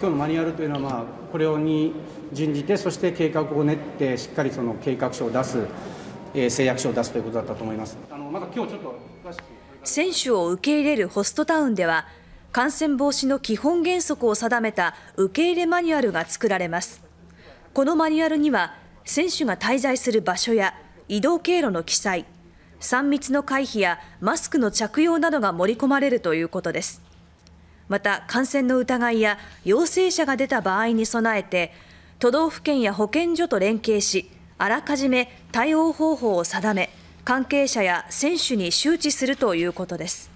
今日のマニュアルというのは、まあ、これをに準じて、そして計画を練って、しっかりその計画書を出す、えー、誓約書を出すということだったと思います。あのまだ今日ちょっと詳しく選手を受け入れるホストタウンでは、感染防止の基本原則を定めた受け入れマニュアルが作られます。このマニュアルには、選手が滞在する場所や移動経路の記載、3密の回避やマスクの着用などが盛り込まれるということです。また感染の疑いや陽性者が出た場合に備えて都道府県や保健所と連携しあらかじめ対応方法を定め関係者や選手に周知するということです。